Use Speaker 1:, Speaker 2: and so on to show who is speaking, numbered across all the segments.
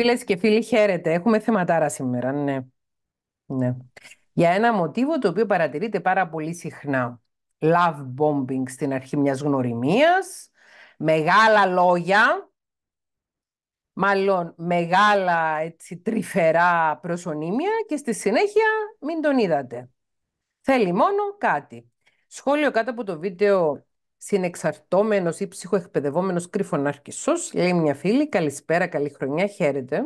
Speaker 1: Φίλες και φίλοι, χαίρετε. Έχουμε θεματάρα σήμερα, ναι. ναι. Για ένα μοτίβο το οποίο παρατηρείται πάρα πολύ συχνά. Love bombing στην αρχή μιας γνωριμίας, μεγάλα λόγια, μάλλον μεγάλα έτσι, τρυφερά προσωνύμια και στη συνέχεια μην τον είδατε. Θέλει μόνο κάτι. Σχόλιο κάτω από το βίντεο συνεξαρτώμενος ή ψυχοεκπαιδευόμενος κρυφονάρκησος, λέει μια φίλη, καλησπέρα, καλή χρονιά, χαίρετε.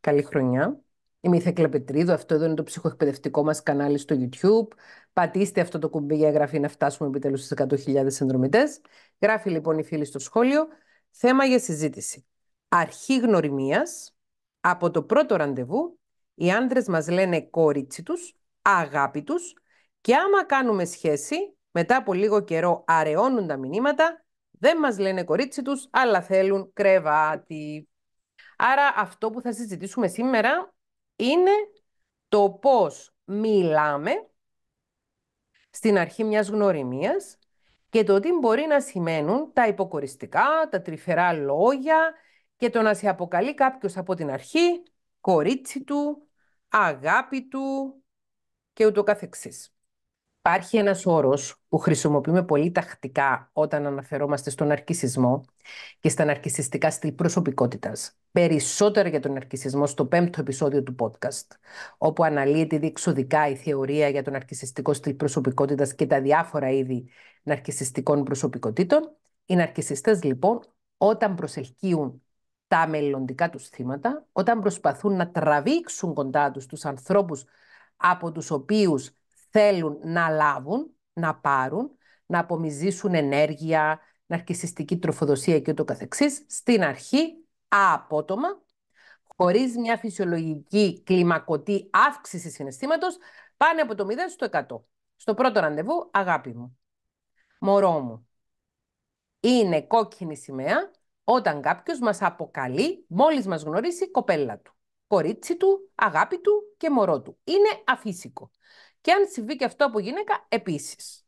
Speaker 1: Καλή χρονιά. Είμαι η Θέκλα Πετρίδου, αυτό εδώ είναι το ψυχοεκπαιδευτικό μας κανάλι στο YouTube. Πατήστε αυτό το κουμπί για γραφή να φτάσουμε επιτέλους στις 100.000 συνδρομητές. Γράφει λοιπόν η φίλη στο σχόλιο. Θέμα για συζήτηση. Αρχή γνωριμίας, από το πρώτο ραντεβού, οι άντρες μας λένε κόριτσι τους, αγάπη τους, και άμα κάνουμε σχέση, μετά από λίγο καιρό αραιώνουν τα μηνύματα, δεν μας λένε κορίτσι τους, αλλά θέλουν κρεβάτι. Άρα αυτό που θα συζητήσουμε σήμερα είναι το πώς μιλάμε στην αρχή μιας γνωριμίας και το τι μπορεί να σημαίνουν τα υποκοριστικά, τα τρυφερά λόγια και το να σε αποκαλεί κάποιος από την αρχή κορίτσι του, αγάπη του και ούτω καθεξής. Υπάρχει ένας όρος που χρησιμοποιούμε πολύ τακτικά όταν αναφερόμαστε στον αρκισισμό και στα ναρκισιστικά στυλ προσωπικότητας. Περισσότερα για τον αρκισισμό στο πέμπτο επεισόδιο του podcast, όπου αναλύεται διεξοδικά η θεωρία για τον αρκισιστικό στυλ προσωπικότητας και τα διάφορα είδη ναρκισιστικών προσωπικότητων. Οι ναρκισιστές λοιπόν, όταν προσελκύουν τα μελλοντικά τους θύματα, όταν προσπαθούν να τραβήξουν κοντά τους τους ανθρώπους από τους οποίους θέλουν να λάβουν, να πάρουν, να απομυζήσουν ενέργεια, ναρκισιστική τροφοδοσία και ούτω καθεξής, στην αρχή απότομα, χωρίς μια φυσιολογική κλιμακωτή αύξηση συναισθήματος, πάνε από το 0 στο 100. Στο πρώτο ραντεβού, αγάπη μου, μωρό μου, είναι κόκκινη σημαία όταν κάποιος μας αποκαλεί, μόλις μας γνωρίσει, κοπέλα του, κορίτσι του, αγάπη του και μωρό του. Είναι αφύσικο και αν συμβεί και αυτό από γυναίκα επίσης.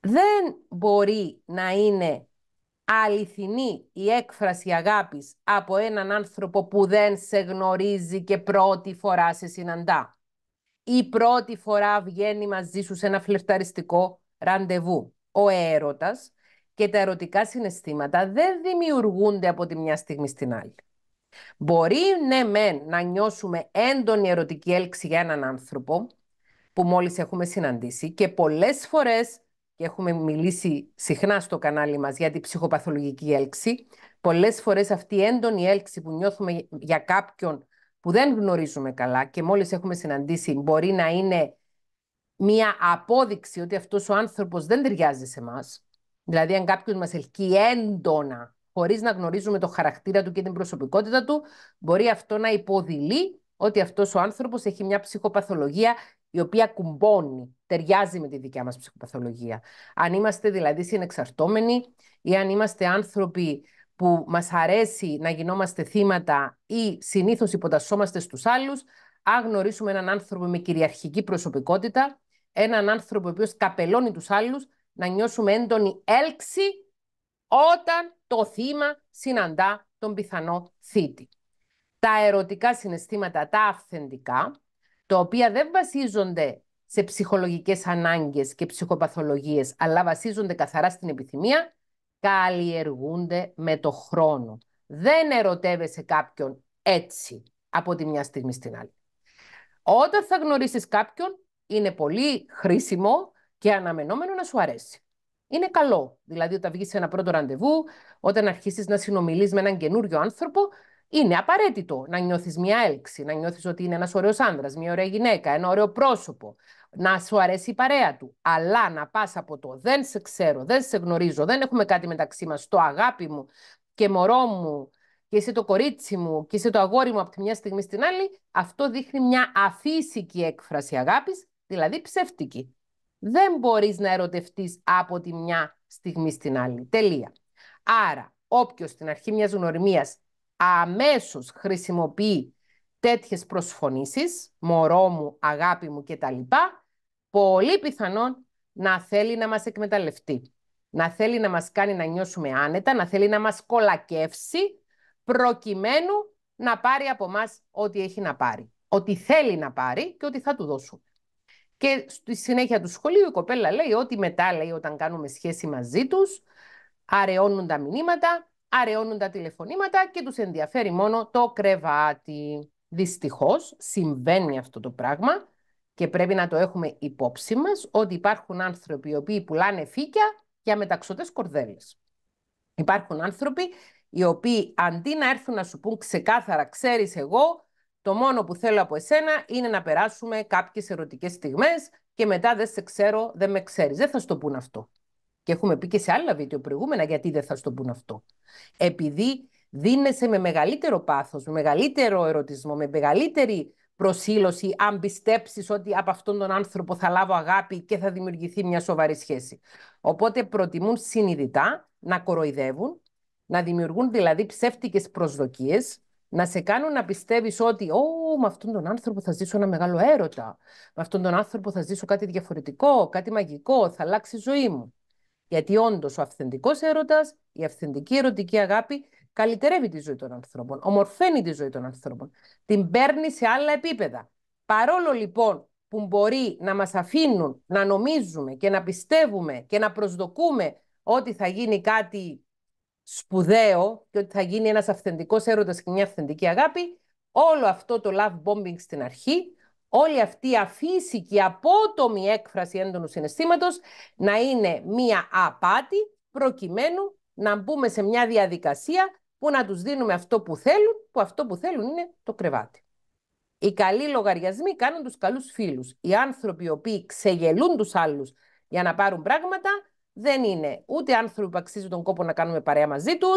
Speaker 1: Δεν μπορεί να είναι αληθινή η έκφραση αγάπης από έναν άνθρωπο που δεν σε γνωρίζει και πρώτη φορά σε συναντά. Ή πρώτη φορά βγαίνει μαζί σου σε ένα φλερταριστικό ραντεβού. Ο έρωτας και τα ερωτικά συναισθήματα δεν δημιουργούνται από τη μια στιγμή στην άλλη. Μπορεί ναι μεν να νιώσουμε έντονη ερωτική έλξη για έναν άνθρωπο, που μόλις έχουμε συναντήσει και πολλές φορές, και έχουμε μιλήσει συχνά στο κανάλι μας για την ψυχοπαθολογική έλξη, πολλές φορές αυτή η έντονη έλξη που νιώθουμε για κάποιον που δεν γνωρίζουμε καλά και μόλις έχουμε συναντήσει μπορεί να είναι μία απόδειξη ότι αυτός ο άνθρωπος δεν ταιριάζει σε εμάς. Δηλαδή, αν κάποιος μας ελκύει έντονα, χωρίς να γνωρίζουμε το χαρακτήρα του και την προσωπικότητα του, μπορεί αυτό να υποδηλεί ότι αυτός ο άνθρωπος έχει μια ψυχοπαθολογία η οποία κουμπώνει, ταιριάζει με τη δικιά μας ψυχοπαθολογία. Αν είμαστε δηλαδή συνεξαρτώμενοι ή αν είμαστε άνθρωποι που μας αρέσει να γινόμαστε θύματα ή συνήθως υποτασσόμαστε στους άλλους, αν γνωρίσουμε έναν άνθρωπο με κυριαρχική προσωπικότητα, έναν άνθρωπο ο οποίος καπελώνει τους άλλους, να νιώσουμε έντονη έλξη όταν το θύμα συναντά τον πιθανό θήτη. Τα ερωτικά συναισθήματα, τα αυθεντικά, τα οποία δεν βασίζονται σε ψυχολογικές ανάγκες και ψυχοπαθολογίες, αλλά βασίζονται καθαρά στην επιθυμία, καλλιεργούνται με το χρόνο. Δεν ερωτεύεσαι κάποιον έτσι από τη μια στιγμή στην άλλη. Όταν θα γνωρίσεις κάποιον, είναι πολύ χρήσιμο και αναμενόμενο να σου αρέσει. Είναι καλό. Δηλαδή, όταν βγεις σε ένα πρώτο ραντεβού, όταν αρχίσεις να συνομιλείς με έναν καινούριο άνθρωπο, είναι απαραίτητο να νιώθεις μια έλξη, να νιώθεις ότι είναι ένας ωραίος άνδρας, μια ωραία γυναίκα, ένα ωραίο πρόσωπο, να σου αρέσει η παρέα του. Αλλά να πας από το δεν σε ξέρω, δεν σε γνωρίζω, δεν έχουμε κάτι μεταξύ μας, το αγάπη μου και μωρό μου και είσαι το κορίτσι μου και είσαι το αγόρι μου από τη μια στιγμή στην άλλη, αυτό δείχνει μια αφύσικη έκφραση αγάπης, δηλαδή ψεύτικη. Δεν μπορείς να ερωτευτείς από τη μια στιγμή στην άλλη. Τελεία. Άρα, όποιος στην αρχή μιας γνωριμίας αμέσως χρησιμοποιεί τέτοιες προσφωνήσεις, μωρό μου, αγάπη μου κτλ, πολύ πιθανόν να θέλει να μας εκμεταλλευτεί. Να θέλει να μας κάνει να νιώσουμε άνετα, να θέλει να μας κολακεύσει, προκειμένου να πάρει από μας ό,τι έχει να πάρει. Ό,τι θέλει να πάρει και ό,τι θα του δώσουμε. Και στη συνέχεια του σχολείου η κοπέλα λέει ότι μετά λέει όταν κάνουμε σχέση μαζί τους, αραιώνουν τα μηνύματα, αραιώνουν τα τηλεφωνήματα και τους ενδιαφέρει μόνο το κρεβάτι. Δυστυχώς συμβαίνει αυτό το πράγμα και πρέπει να το έχουμε υπόψη μας ότι υπάρχουν άνθρωποι οι οποίοι πουλάνε φύκια για μεταξωτές κορδέλες. Υπάρχουν άνθρωποι οι οποίοι αντί να έρθουν να σου πούν ξεκάθαρα «ξέρεις εγώ», το μόνο που θέλω από εσένα είναι να περάσουμε κάποιες ερωτικές στιγμές και μετά δεν σε ξέρω, δεν με ξέρεις. Δεν θα σου το πούν αυτό. Και έχουμε πει και σε άλλα βίντεο προηγούμενα γιατί δεν θα στο πούν αυτό. Επειδή δίνεσαι με μεγαλύτερο πάθος, με μεγαλύτερο ερωτισμό, με μεγαλύτερη προσήλωση, αν πιστέψεις ότι από αυτόν τον άνθρωπο θα λάβω αγάπη και θα δημιουργηθεί μια σοβαρή σχέση. Οπότε προτιμούν συνειδητά να κοροϊδεύουν, να δημιουργούν δηλαδή ψεύτικες προσδοκίες, να σε κάνουν να πιστεύεις ότι «Ω, με αυτόν τον άνθρωπο θα ζήσω ένα μεγάλο έρωτα, με αυτόν τον άνθρωπο θα ζήσω κάτι διαφορετικό, κάτι μαγικό, θα αλλάξει η ζωή μου». Γιατί όντως ο αυθεντικός έρωτας, η αυθεντική ερωτική αγάπη καλυτερεύει τη ζωή των ανθρώπων, ομορφαίνει τη ζωή των ανθρώπων, την παίρνει σε άλλα επίπεδα. Παρόλο λοιπόν που μπορεί να μας αφήνουν να νομίζουμε και να πιστεύουμε και να προσδοκούμε ότι θα γίνει κάτι σπουδαίο και ότι θα γίνει ένας αυθεντικός έρωτας και μια αυθεντική αγάπη, όλο αυτό το love bombing στην αρχή όλη αυτή η αφύσικη, απότομη έκφραση έντονου συναισθήματος να είναι μία απάτη προκειμένου να μπούμε σε μια διαδικασία που να τους δίνουμε αυτό που θέλουν, που αυτό που θέλουν είναι το κρεβάτι. Οι καλοί λογαριασμοί κάνουν τους καλούς φίλους. Οι άνθρωποι οι οποίοι ξεγελούν τους άλλους για να πάρουν πράγματα, δεν είναι ούτε άνθρωποι που αξίζουν τον κόπο να κάνουμε παρέα μαζί τους,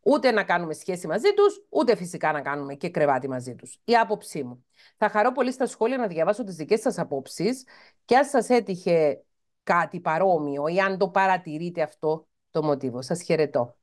Speaker 1: ούτε να κάνουμε σχέση μαζί τους, ούτε φυσικά να κάνουμε και κρεβάτι μαζί τους. Η άποψή μου. Θα χαρώ πολύ στα σχόλια να διαβάσω τις δικές σας απόψεις και αν σας έτυχε κάτι παρόμοιο ή αν το παρατηρείτε αυτό το μοτίβο. Σας χαιρετώ.